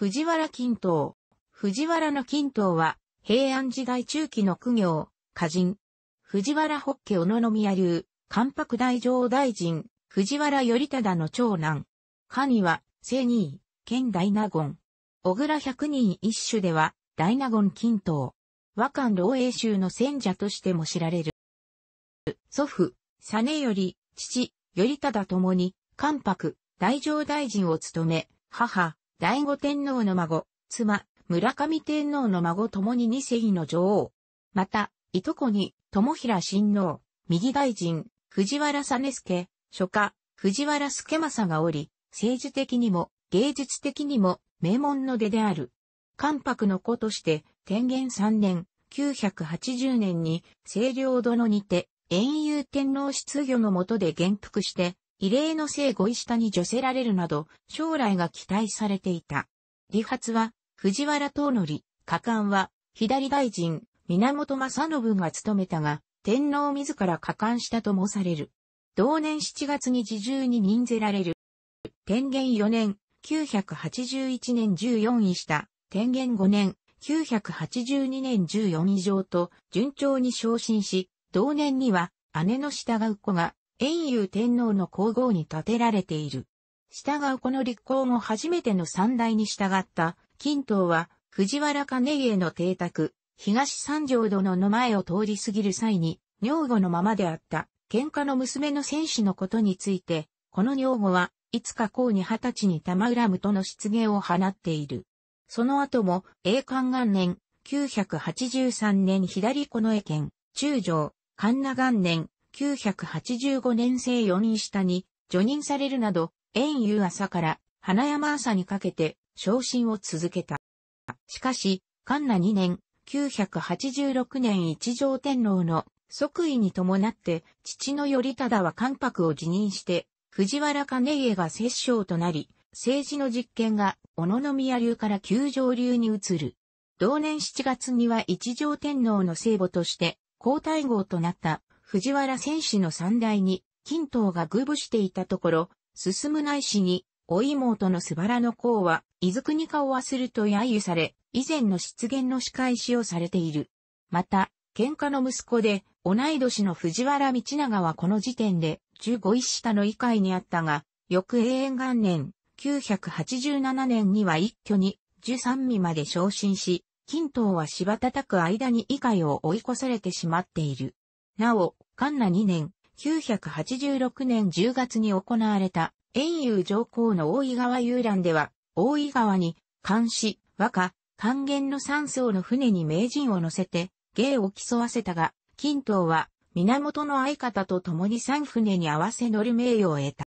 藤原均等。藤原の均等は、平安時代中期の苦行、歌人。藤原北家小野宮流、関白大上大臣、藤原頼忠の長男。には、聖二位、県大納言。小倉百人一首では、大納言均等。和漢老英州の戦者としても知られる。祖父、佐よ頼、父、頼忠ともに、関白、大上大臣を務め、母、醍醐天皇の孫、妻、村上天皇の孫ともに二世紀の女王。また、いとこに、友平親王、右大臣、藤原実助、書家、藤原助政がおり、政治的にも、芸術的にも、名門の出である。関白の子として、天元三年、980年に、清涼殿にて、遠遊天皇出御の下で元服して、異例の性後医下に除せられるなど、将来が期待されていた。理髪は、藤原東則、加冠は、左大臣、源正信が務めたが、天皇自ら加冠したともされる。同年7月に自重に任ぜられる。天元4年、981年14位下、天元5年、982年14位上と順調に昇進し、同年には姉の従う子が遠遊天皇の皇后に建てられている。従うこの立皇後初めての三代に従った、金東は、藤原兼家の邸宅、東三条殿の前を通り過ぎる際に、女房のままであった、喧嘩の娘の戦士のことについて、この女房はいつか公に二十歳に玉むとの出現を放っている。その後も、栄冠元年、983年左の絵県、中条、神奈元年、1985年生4人下に除任されるなど、遠遊朝から花山朝にかけて昇進を続けた。しかし、関那2年、986年一条天皇の即位に伴って、父の頼忠は関白を辞任して、藤原兼家が摂政となり、政治の実権が、小野宮流から九条流に移る。同年7月には一条天皇の聖母として、皇太后となった藤原選手の三代に、金刀が愚舞していたところ、進む内氏に、お妹のすばらの功は、伊豆国化を忘ると揶揄され、以前の出現の仕返しをされている。また、喧嘩の息子で、同い年の藤原道長はこの時点で、15位下の以下にあったが、翌永遠元年、987年には一挙に、13位まで昇進し、金刀は柴叩く間に以下を追い越されてしまっている。なお、カンナ2年、986年10月に行われた、遠遊上皇の大井川遊覧では、大井川に、監視、和歌、還元の三層の船に名人を乗せて、芸を競わせたが、金刀は、源の相方と共に三船に合わせ乗る名誉を得た。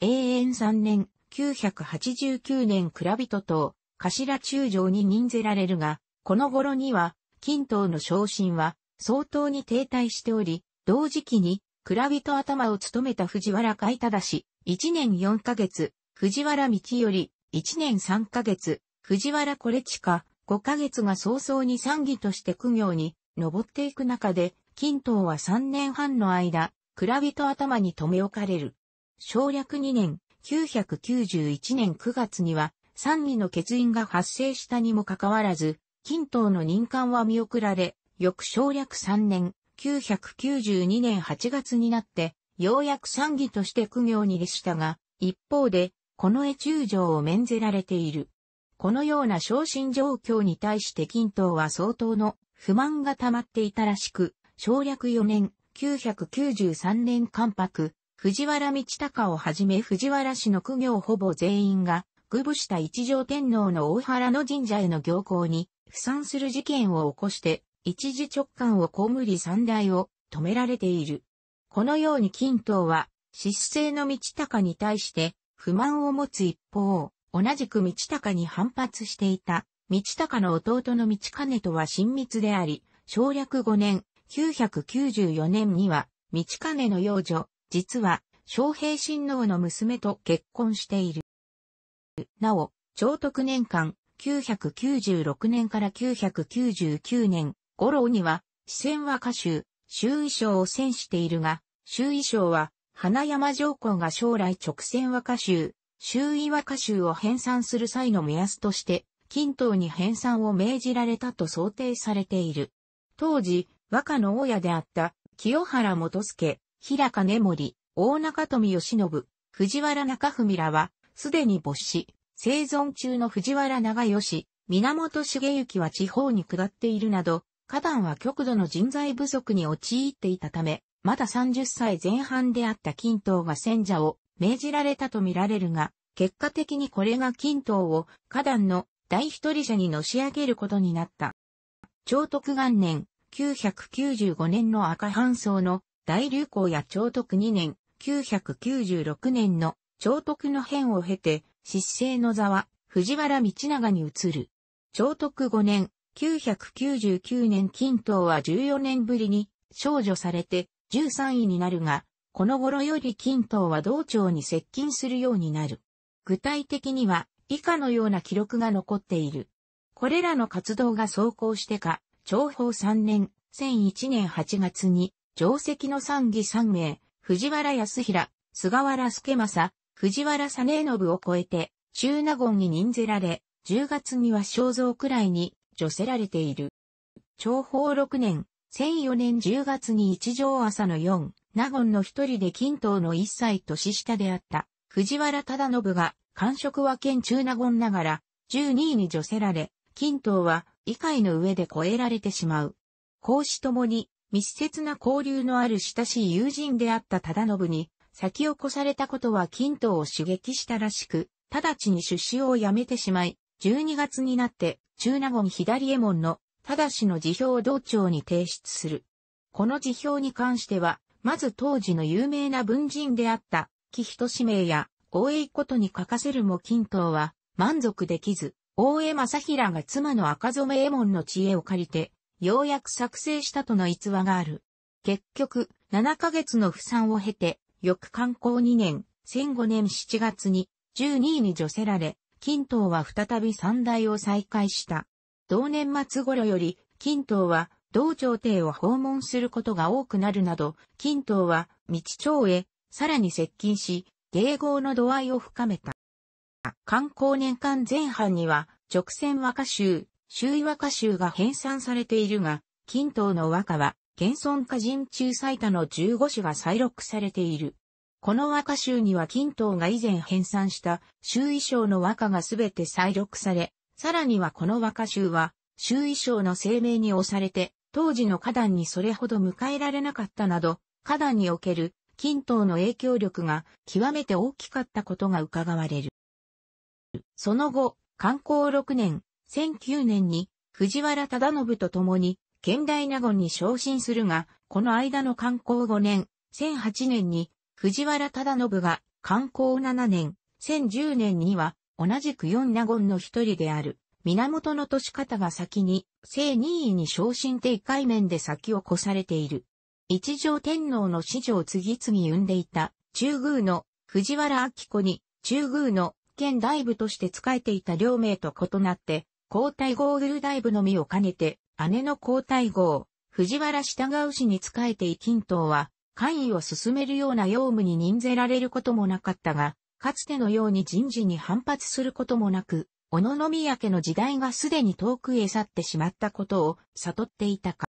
永遠3年、989年倉人と、頭中将に任ぜられるが、この頃には、金刀の昇進は、相当に停滞しており、同時期に、蔵人頭を務めた藤原海忠、1年4ヶ月、藤原道より、1年3ヶ月、藤原これ地下、5ヶ月が早々に参議として苦行に、登っていく中で、金刀は3年半の間、蔵人頭に留め置かれる。省略2年、991年9月には、参議の欠員が発生したにもかかわらず、金刀の任官は見送られ、翌省略3年、992年8月になって、ようやく参議として苦行に列したが、一方で、この絵中将を免ぜられている。このような昇進状況に対して均等は相当の不満が溜まっていたらしく、省略4年、993年関白、藤原道隆をはじめ藤原氏の苦行ほぼ全員が、愚部した一条天皇の大原の神社への行行に、不参する事件を起こして、一時直感をこむり三大を止められている。このように均等は、失勢の道高に対して不満を持つ一方、同じく道高に反発していた、道高の弟の道金とは親密であり、省略5年、994年には、道金の養女、実は、昌平親王の娘と結婚している。なお、長徳年間、996年から999年、五郎には、四川和歌集、周囲章を選しているが、周囲章は、花山上皇が将来直線和歌集、周囲和歌集を編纂する際の目安として、均等に編纂を命じられたと想定されている。当時、和歌の大家であった、清原元助、平金森、大中富義信、藤原中文らは、すでに没し、生存中の藤原長義、源重幸は地方に下っているなど、花壇は極度の人材不足に陥っていたため、まだ30歳前半であった金刀が戦者を命じられたとみられるが、結果的にこれが金刀を花壇の第一人者にのし上げることになった。長徳元年、995年の赤半層の大流行や長徳2年、996年の長徳の変を経て、失政の座は藤原道長に移る。長徳5年、9 9 9年金等は14年ぶりに少女されて13位になるが、この頃より金等は同庁に接近するようになる。具体的には以下のような記録が残っている。これらの活動が走行してか、長宝3年、1001年8月に、定石の参議3名、藤原康平、菅原助政、藤原実信を超えて、中納言に任ぜられ、10月には肖像くらいに除せられている。長宝6年、1004年10月に一条朝の4、納言の一人で金刀の一歳年下であった、藤原忠信が、官職は県中納言ながら、12位に除せられ、金刀は、以下の上で超えられてしまう。孔子ともに、密接な交流のある親しい友人であった忠信に、先を越されたことは金刀を刺激したらしく、直ちに出資をやめてしまい、12月になって、中納言左衛門の、ただしの辞表を同庁に提出する。この辞表に関しては、まず当時の有名な文人であった、木人氏名や、大江ことに書かせるも金刀は、満足できず、大江正平が妻の赤染衛門の知恵を借りて、ようやく作成したとの逸話がある。結局、7ヶ月の不散を経て、翌観光2年、1005年7月に、12位に除せられ、金東は再び三代を再開した。同年末頃より、金東は同朝廷を訪問することが多くなるなど、金東は道町へさらに接近し、迎合の度合いを深めた。観光年間前半には、直線和歌集、周囲和歌集が編纂されているが、金東の和歌は、現存歌人中最多の15種が再録されている。この和歌集には金藤が以前編纂した周囲章の和歌がすべて再録され、さらにはこの和歌集は周囲章の声明に押されて、当時の花壇にそれほど迎えられなかったなど、花壇における金藤の影響力が極めて大きかったことが伺われる。その後、観光6年、1009年に藤原忠信と共に、現代名言に昇進するが、この間の観光5年、1008年に藤原忠信が、観光7年、1010年には、同じく四納言の一人である、源の年方が先に、正任意に昇進定海面で先を越されている。一条天皇の子女を次々産んでいた、中宮の藤原明子に、中宮の県大部として仕えていた両名と異なって、皇太后ウル大部のみを兼ねて、姉の皇太后、藤原従氏に仕えてい金東は、会議を進めるような業務に任ぜられることもなかったが、かつてのように人事に反発することもなく、小野宮家の時代がすでに遠くへ去ってしまったことを悟っていたか。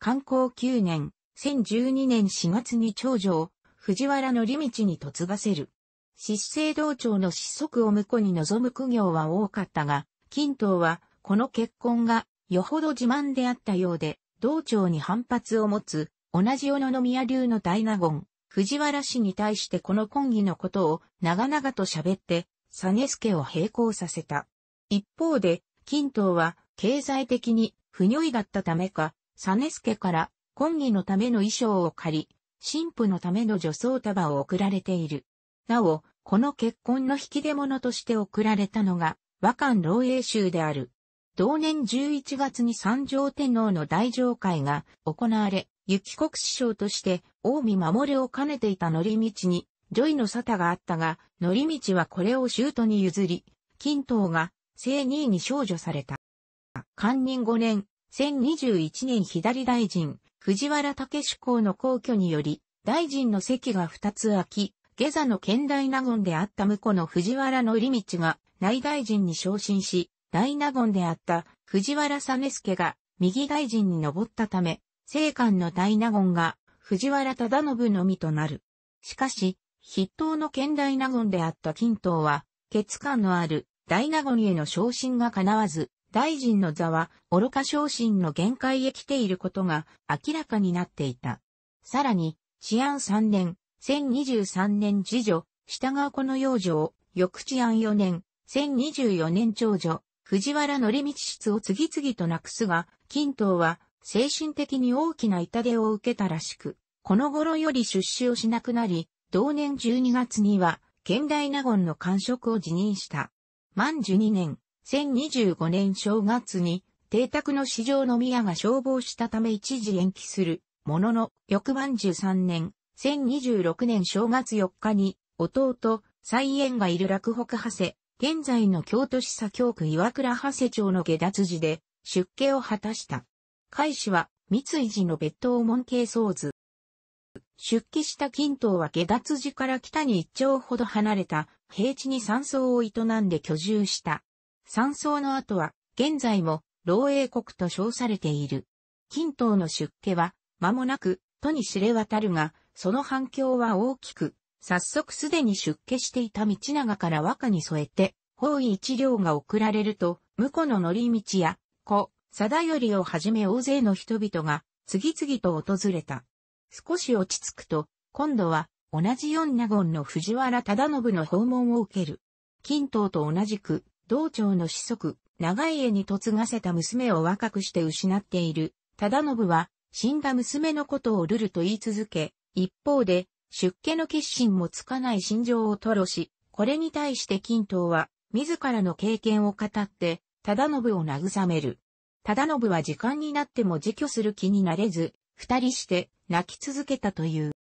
観光9年、1012年4月に長女藤原の利道に嫁がせる。失政道長の失足を婿に望む苦行は多かったが、金東はこの結婚がよほど自慢であったようで、道長に反発を持つ同じ小野宮流の大納言、藤原氏に対してこの婚儀のことを長々と喋って、サネスケを並行させた。一方で、金刀は経済的に不如意だったためか、サネスケから婚儀のための衣装を借り、神父のための女装束を贈られている。なお、この結婚の引き出物として贈られたのが、和漢老英州である。同年11月に三条天皇の大上会が行われ、雪国師匠として、大見守を兼ねていた乗り道に、ジョイの沙汰があったが、乗り道はこれをシュートに譲り、金刀が、正2位に少女された。官任5年、1021年左大臣、藤原武志公の皇居により、大臣の席が2つ空き、下座の県大納言であった婿の藤原のり道が内大臣に昇進し、大納言であった藤原実助が右大臣に上ったため、生官の大納言が藤原忠信のみとなる。しかし、筆頭の兼大納言であった金刀は、欠感のある大納言への昇進が叶わず、大臣の座は愚か昇進の限界へ来ていることが明らかになっていた。さらに、治安3年、1023年次女、下川子の養女を、翌治安4年、1024年長女、藤原則道室を次々となくすが、金刀は精神的に大きな痛手を受けたらしく、この頃より出資をしなくなり、同年12月には、県大納言の官職を辞任した。満12年、1025年正月に、邸宅の市場の宮が消防したため一時延期する、ものの、翌晩13年、1026年正月4日に、弟、再縁がいる落北派生、現在の京都市左京区岩倉派生町の下脱寺で、出家を果たした。海氏は、三井寺の別当門系僧図。出家した金刀は下脱寺から北に一丁ほど離れた平地に山荘を営んで居住した。山荘の後は現在も老英国と称されている。金刀の出家は間もなく都に知れ渡るが、その反響は大きく、早速すでに出家していた道長から和歌に添えて、方位一両が送られると、婿の乗り道や、子、貞頼をはじめ大勢の人々が次々と訪れた。少し落ち着くと、今度は同じ四納言の藤原忠信の訪問を受ける。金刀と同じく、道長の子息、長家に嫁がせた娘を若くして失っている、忠信は、死んだ娘のことをルルと言い続け、一方で、出家の決心もつかない心情を吐露し、これに対して金刀は、自らの経験を語って、忠信を慰める。忠信は時間になっても自去する気になれず、二人して泣き続けたという。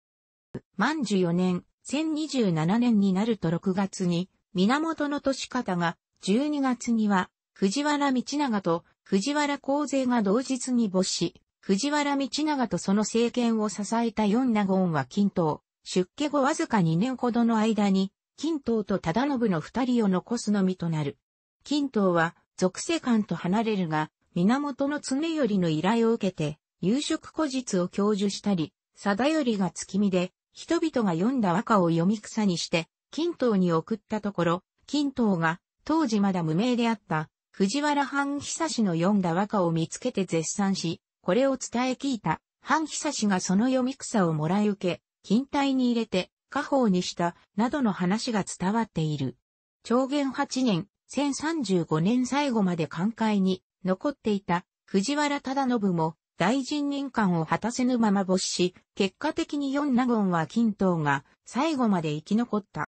万寿四年、千二十七年になると六月に、源の年方が、十二月には、藤原道長と藤原光勢が同日に没し、藤原道長とその政権を支えた四名言は均等、出家後わずか二年ほどの間に、均等と忠信の二人を残すのみとなる。均等は、属世官と離れるが、源の常頼の依頼を受けて、夕食古実を教授したり、定頼が月見で、人々が読んだ和歌を読み草にして、金刀に送ったところ、金刀が、当時まだ無名であった、藤原藩久氏の読んだ和歌を見つけて絶賛し、これを伝え聞いた、藩久氏がその読み草をもらい受け、金体に入れて、家宝にした、などの話が伝わっている。長元8年、1035年最後まで寛解に、残っていた藤原忠信も大臣任官を果たせぬまま没し、結果的に四納言は均等が最後まで生き残った。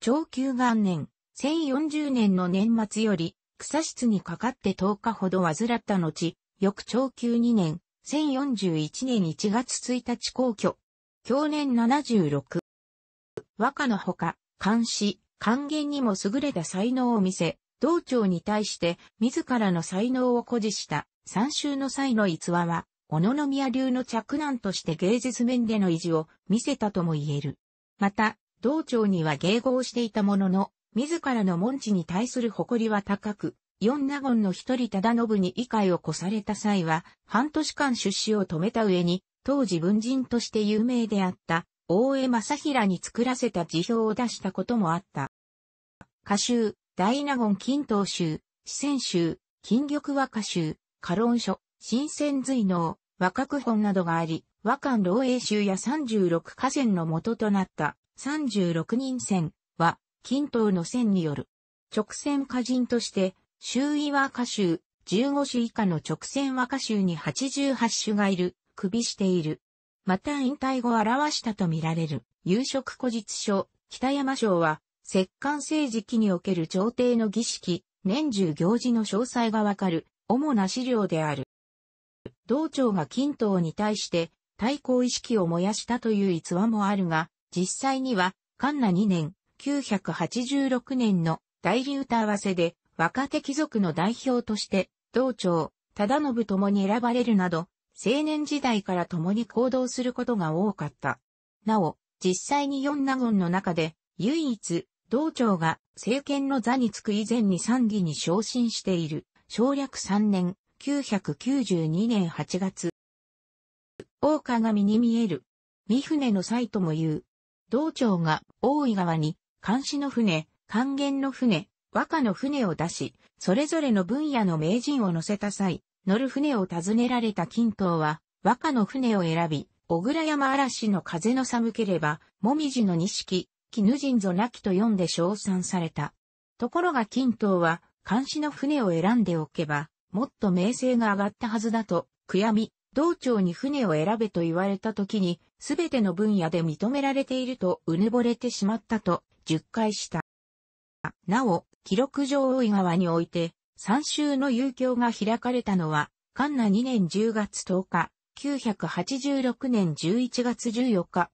長久元年、1040年の年末より、草室にかかって10日ほど患った後、翌長久2年、1041年1月1日皇居、去年76。和歌のほか、漢詩、還元にも優れた才能を見せ、道長に対して自らの才能を誇示した三州の際の逸話は、小野宮流の着難として芸術面での意地を見せたとも言える。また、道長には迎合していたものの、自らの門地に対する誇りは高く、四納言の一人忠信に異界を越された際は、半年間出資を止めた上に、当時文人として有名であった、大江正平に作らせた辞表を出したこともあった。歌集、大納言金刀州、四川州、金玉和歌州、カ論書、新鮮随能、和角本などがあり、和漢老英州や三十六河川の元となった三十六人線は、金刀の線による直線歌人として、周囲和歌集、十五種以下の直線和歌集に八十八種がいる、首している。また引退後表したとみられる、夕食古実書、北山賞は、摂関政治期における朝廷の儀式、年中行事の詳細がわかる、主な資料である。道長が金刀に対して、対抗意識を燃やしたという逸話もあるが、実際には、ンナ2年、986年の大理歌合わせで、若手貴族の代表として、道長、忠信ともに選ばれるなど、青年時代から共に行動することが多かった。なお、実際に四納言の中で、唯一、道長が政権の座につく以前に参議に昇進している、省略3年、992年8月。大鏡に見える。三船の際とも言う。道長が大井川に、監視の船、還元の船、和歌の船を出し、それぞれの分野の名人を乗せた際、乗る船を尋ねられた金刀は、和歌の船を選び、小倉山嵐の風の寒ければ、もみじの錦、ジンぞなきと読んで称賛された。ところが金刀は、監視の船を選んでおけば、もっと名声が上がったはずだと、悔やみ、道長に船を選べと言われた時に、すべての分野で認められているとうぬぼれてしまったと、述回した。なお、記録上大井川において、三州の遊興が開かれたのは、カンナ2年10月10日、986年11月14日、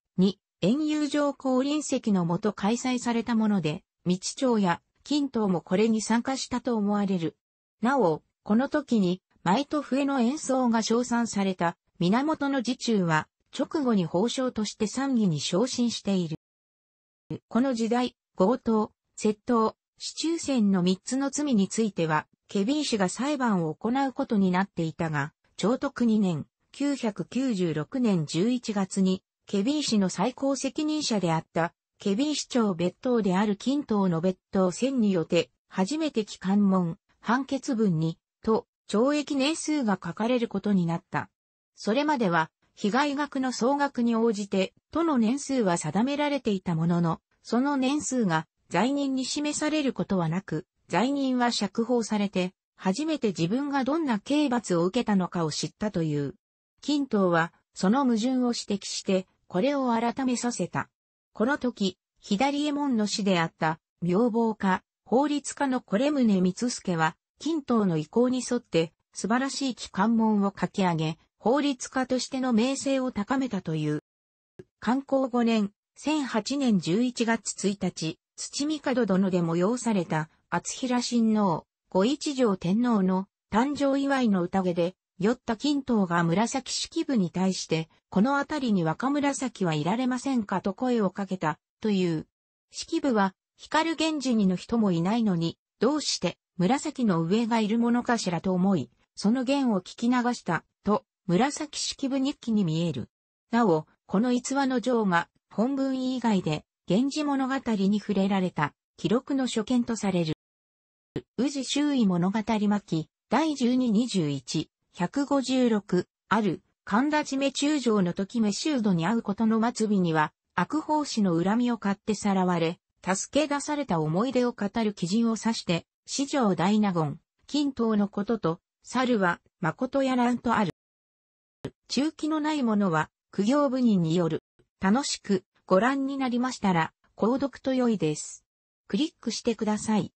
遠遊上降臨席のもと開催されたもので、道長や金刀もこれに参加したと思われる。なお、この時に、舞と笛の演奏が称賛された源の自中は、直後に法相として参議に昇進している。この時代、強盗、窃盗、市中戦の三つの罪については、ケビン氏が裁判を行うことになっていたが、長徳2年、996年11月に、ケビン氏の最高責任者であった、ケビン市長別当である金刀の別当選によって、初めて帰還門、判決文に、と、懲役年数が書かれることになった。それまでは、被害額の総額に応じて、との年数は定められていたものの、その年数が罪人に示されることはなく、罪人は釈放されて、初めて自分がどんな刑罰を受けたのかを知ったという。金刀は、その矛盾を指摘して、これを改めさせた。この時、左衛門の死であった、妙法家、法律家のこれ宗光助は、均等の意向に沿って、素晴らしい機関門を書き上げ、法律家としての名声を高めたという。観光5年、1008年11月1日、土門殿で催された、厚平親王、御一条天皇の誕生祝いの宴で、酔った金刀が紫式部に対して、この辺りに若紫はいられませんかと声をかけた、という。式部は、光源氏にの人もいないのに、どうして、紫の上がいるものかしらと思い、その弦を聞き流した、と、紫式部日記に見える。なお、この逸話の情が、本文以外で、源氏物語に触れられた、記録の所見とされる。宇治周囲物語巻、第1221 156、ある、神田締め中将の時メシュードに会うことの末尾には、悪法師の恨みを買ってさらわれ、助け出された思い出を語る鬼準を指して、四条大納言、金刀のことと、猿は、誠やらんとある。中期のないものは、苦行部人による。楽しく、ご覧になりましたら、購読と良いです。クリックしてください。